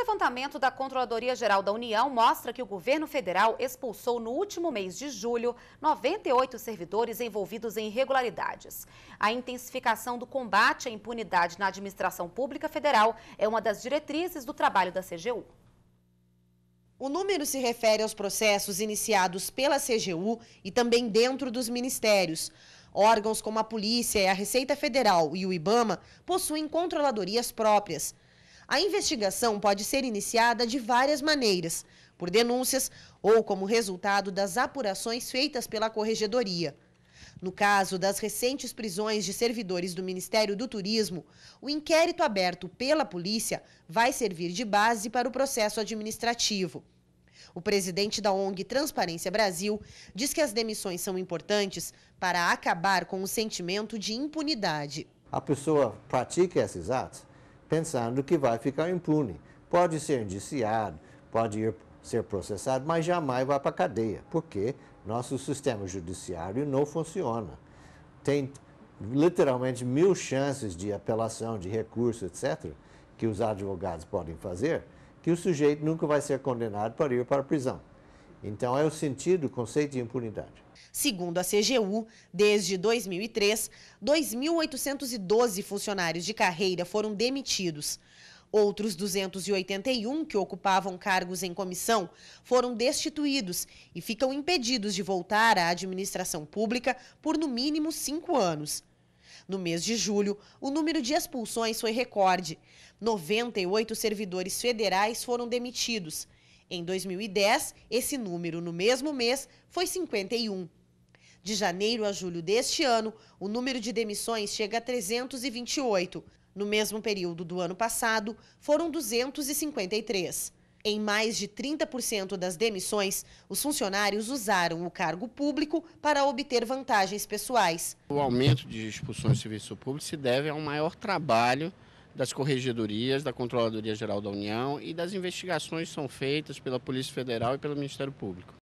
levantamento da Controladoria Geral da União mostra que o governo federal expulsou no último mês de julho 98 servidores envolvidos em irregularidades. A intensificação do combate à impunidade na administração pública federal é uma das diretrizes do trabalho da CGU. O número se refere aos processos iniciados pela CGU e também dentro dos ministérios. Órgãos como a Polícia e a Receita Federal e o IBAMA possuem controladorias próprias. A investigação pode ser iniciada de várias maneiras, por denúncias ou como resultado das apurações feitas pela corregedoria. No caso das recentes prisões de servidores do Ministério do Turismo, o inquérito aberto pela polícia vai servir de base para o processo administrativo. O presidente da ONG Transparência Brasil diz que as demissões são importantes para acabar com o sentimento de impunidade. A pessoa pratica esses atos, pensando que vai ficar impune. Pode ser indiciado, pode ir, ser processado, mas jamais vai para a cadeia, porque nosso sistema judiciário não funciona. Tem literalmente mil chances de apelação, de recurso, etc., que os advogados podem fazer, que o sujeito nunca vai ser condenado para ir para a prisão. Então, é o sentido, o conceito de impunidade. Segundo a CGU, desde 2003, 2.812 funcionários de carreira foram demitidos. Outros 281 que ocupavam cargos em comissão foram destituídos e ficam impedidos de voltar à administração pública por no mínimo cinco anos. No mês de julho, o número de expulsões foi recorde. 98 servidores federais foram demitidos. Em 2010, esse número no mesmo mês foi 51. De janeiro a julho deste ano, o número de demissões chega a 328. No mesmo período do ano passado, foram 253. Em mais de 30% das demissões, os funcionários usaram o cargo público para obter vantagens pessoais. O aumento de expulsões de serviço público se deve a um maior trabalho das corregedorias, da Controladoria Geral da União e das investigações são feitas pela Polícia Federal e pelo Ministério Público.